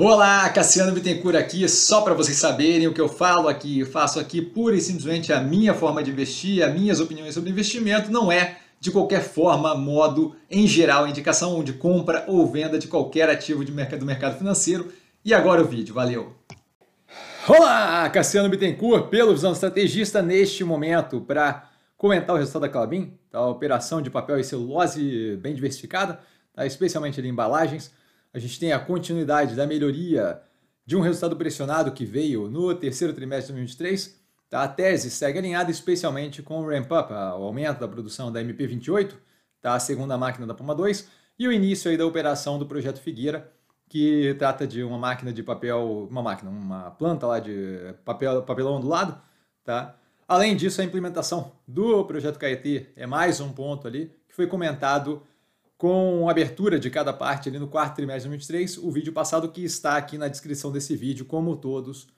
Olá, Cassiano Bittencourt aqui, só para vocês saberem o que eu falo aqui, eu faço aqui pura e simplesmente a minha forma de investir, as minhas opiniões sobre investimento, não é de qualquer forma, modo, em geral, indicação de compra ou venda de qualquer ativo de mercado, do mercado financeiro. E agora o vídeo, valeu! Olá, Cassiano Bittencourt, pelo Visão Estrategista, neste momento, para comentar o resultado da Clabin, da operação de papel e celulose bem diversificada, tá? especialmente ali embalagens, a gente tem a continuidade da melhoria de um resultado pressionado que veio no terceiro trimestre de 2023. Tá? A tese segue alinhada especialmente com o ramp-up, o aumento da produção da MP28, tá? a segunda máquina da Puma 2, e o início aí da operação do projeto Figueira, que trata de uma máquina de papel, uma máquina, uma planta lá de papel, papelão ondulado, tá? Além disso, a implementação do projeto Caetê é mais um ponto ali que foi comentado com abertura de cada parte ali no quarto trimestre de 2023, o vídeo passado que está aqui na descrição desse vídeo, como todos,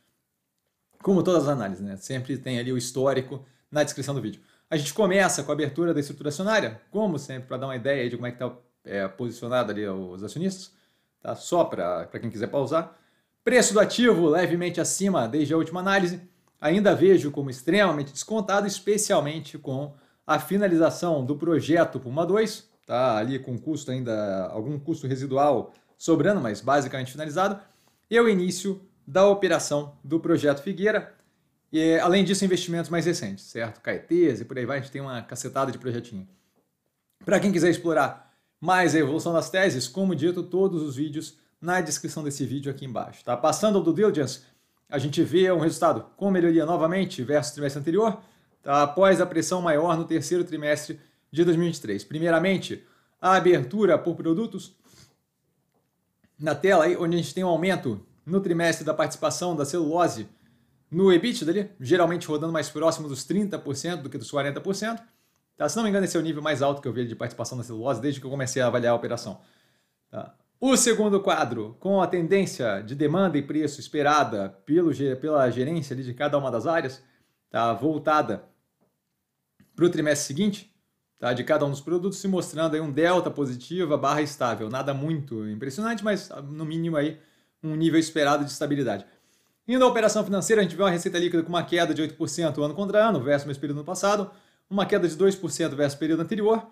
como todas as análises, né? Sempre tem ali o histórico na descrição do vídeo. A gente começa com a abertura da estrutura acionária, como sempre, para dar uma ideia de como é que está é, posicionado ali os acionistas, tá? só para quem quiser pausar. Preço do ativo levemente acima desde a última análise, ainda vejo como extremamente descontado, especialmente com a finalização do projeto Puma 2, está ali com custo ainda, algum custo residual sobrando, mas basicamente finalizado, e é o início da operação do projeto Figueira. E, além disso, investimentos mais recentes, certo? Caetese e por aí vai, a gente tem uma cacetada de projetinho. Para quem quiser explorar mais a evolução das teses, como dito, todos os vídeos na descrição desse vídeo aqui embaixo. Tá? Passando ao do diligence, a gente vê um resultado com melhoria novamente versus o trimestre anterior, tá? após a pressão maior no terceiro trimestre de 2023. Primeiramente, a abertura por produtos na tela, aí, onde a gente tem um aumento no trimestre da participação da celulose no EBITDA, ali, geralmente rodando mais próximo dos 30% do que dos 40%. Tá? Se não me engano, esse é o nível mais alto que eu vi de participação da celulose desde que eu comecei a avaliar a operação. Tá? O segundo quadro, com a tendência de demanda e preço esperada pelo, pela gerência ali de cada uma das áreas, tá? voltada para o trimestre seguinte, tá, de cada um dos produtos, se mostrando aí um delta positiva barra estável. Nada muito impressionante, mas no mínimo aí um nível esperado de estabilidade. Indo à operação financeira, a gente vê uma receita líquida com uma queda de 8% ano contra ano versus o mesmo período no passado, uma queda de 2% versus o período anterior.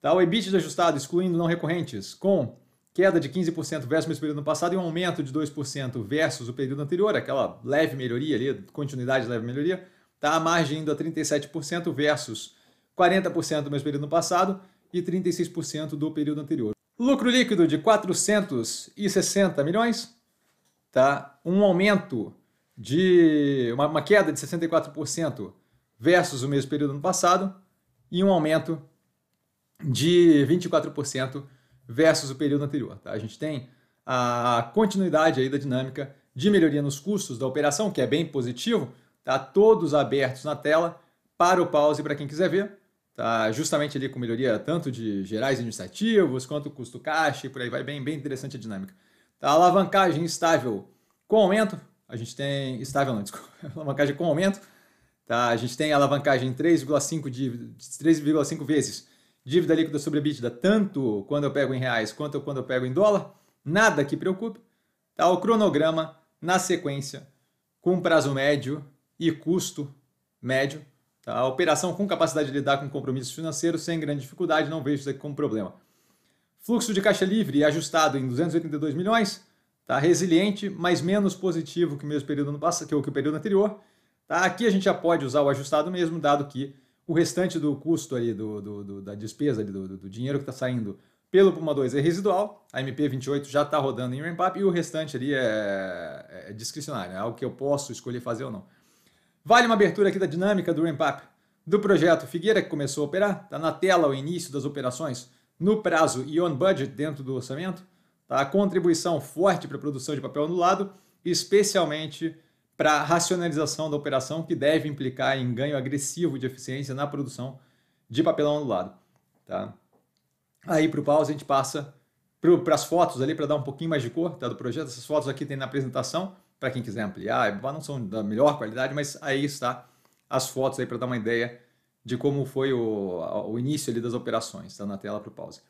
Tá? O EBITDA ajustado, excluindo não recorrentes, com queda de 15% versus o mesmo período no passado e um aumento de 2% versus o período anterior, aquela leve melhoria ali, continuidade leve melhoria, tá? a margem indo a 37% versus 40% do mesmo período passado e 36% do período anterior. Lucro líquido de 460 milhões, tá? um aumento de uma, uma queda de 64% versus o mesmo período no ano passado e um aumento de 24% versus o período anterior. Tá? A gente tem a continuidade aí da dinâmica de melhoria nos custos da operação, que é bem positivo, tá? todos abertos na tela para o pause para quem quiser ver. Tá justamente ali com melhoria tanto de gerais iniciativos quanto custo caixa e por aí vai. Bem, bem interessante a dinâmica. Tá, alavancagem estável com aumento. A gente tem. Estável não, desculpa. Alavancagem com aumento. Tá, a gente tem alavancagem 3,5 vezes dívida líquida sobre EBITDA, tanto quando eu pego em reais quanto quando eu pego em dólar. Nada que preocupe. Tá, o cronograma na sequência, com prazo médio e custo médio. A operação com capacidade de lidar com compromissos financeiros sem grande dificuldade, não vejo isso aqui como problema. Fluxo de caixa livre ajustado em 282 milhões, tá? resiliente, mas menos positivo que o mesmo período no passado, que o, período anterior. Tá? Aqui a gente já pode usar o ajustado mesmo, dado que o restante do custo ali do, do, do da despesa, ali, do, do dinheiro que está saindo pelo Puma 2 é residual, a MP28 já está rodando em ramp-up e o restante ali é, é discricionário, é algo que eu posso escolher fazer ou não. Vale uma abertura aqui da dinâmica do ramp-up do projeto Figueira que começou a operar, está na tela o início das operações no prazo e on budget dentro do orçamento, tá? a contribuição forte para a produção de papel anulado, especialmente para a racionalização da operação que deve implicar em ganho agressivo de eficiência na produção de papelão anulado. Tá? Aí para o pause a gente passa para as fotos ali para dar um pouquinho mais de cor tá, do projeto. Essas fotos aqui tem na apresentação para quem quiser ampliar, não são da melhor qualidade, mas aí está as fotos aí para dar uma ideia de como foi o, o início ali das operações, está na tela para o pause.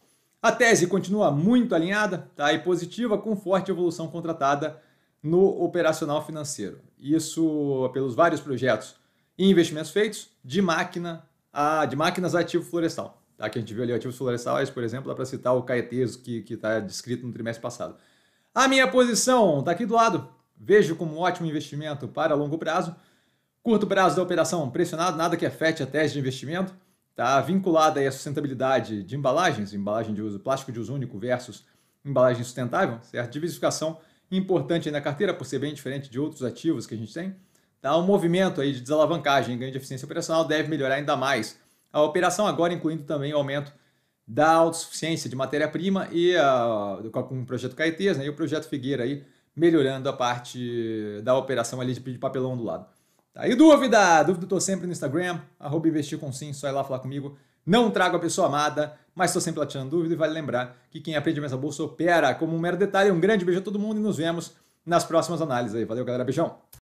A tese continua muito alinhada tá? e positiva, com forte evolução contratada no operacional financeiro. Isso pelos vários projetos e investimentos feitos de máquina a, de máquinas a ativo florestal. Tá? Que a gente viu ali ativos florestais, por exemplo, dá para citar o Caeteso que está descrito no trimestre passado. A minha posição está aqui do lado, Vejo como um ótimo investimento para longo prazo. Curto prazo da operação pressionado, nada que afete a tese de investimento. Está vinculada à sustentabilidade de embalagens, embalagem de uso, plástico de uso único versus embalagem sustentável, certo? Diversificação importante na carteira, por ser bem diferente de outros ativos que a gente tem. Tá? O movimento aí de desalavancagem ganho de eficiência operacional deve melhorar ainda mais a operação, agora incluindo também o aumento da autossuficiência de matéria-prima e a, com o projeto Caetes né? e o projeto Figueira aí melhorando a parte da operação ali de papelão do lado. Tá? E dúvida? Dúvida estou sempre no Instagram, arroba investir com sim, só ir lá falar comigo. Não trago a pessoa amada, mas estou sempre lá tirando dúvida e vale lembrar que quem aprende mais a bolsa opera. Como um mero detalhe, um grande beijo a todo mundo e nos vemos nas próximas análises aí. Valeu, galera. Beijão!